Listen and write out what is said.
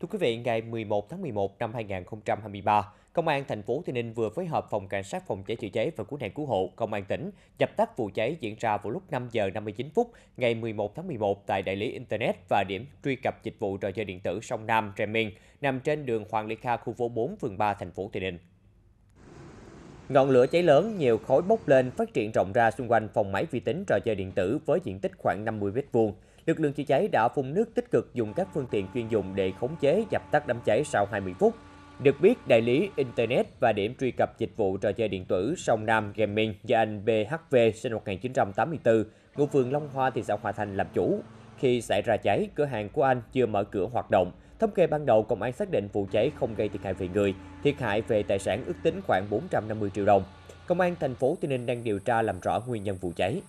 Thưa quý vị, ngày 11 tháng 11 năm 2023, Công an thành phố Tây Ninh vừa phối hợp phòng cảnh sát phòng cháy chữa cháy và cứu nạn cứu hộ Công an tỉnh dập tắt vụ cháy diễn ra vào lúc 5 giờ 59 phút ngày 11 tháng 11 tại đại lý internet và điểm truy cập dịch vụ trò chơi điện tử Sông Nam Reming nằm trên đường Hoàng Lê Kha khu phố 4 phường 3 thành phố Tây Ninh. Ngọn lửa cháy lớn, nhiều khói bốc lên phát triển rộng ra xung quanh phòng máy vi tính trò chơi điện tử với diện tích khoảng 50 mét vuông. Lực lượng chữa cháy đã phun nước tích cực dùng các phương tiện chuyên dụng để khống chế dập tắt đám cháy sau 20 phút. Được biết, đại lý Internet và điểm truy cập dịch vụ trò chơi điện tử Sông Nam Gaming do anh BHV sinh năm 1984, ngụ phường Long Hoa, thị xã Hòa Thành làm chủ. Khi xảy ra cháy, cửa hàng của anh chưa mở cửa hoạt động. Thống kê ban đầu, công an xác định vụ cháy không gây thiệt hại về người, thiệt hại về tài sản ước tính khoảng 450 triệu đồng. Công an thành phố Tây Ninh đang điều tra làm rõ nguyên nhân vụ cháy.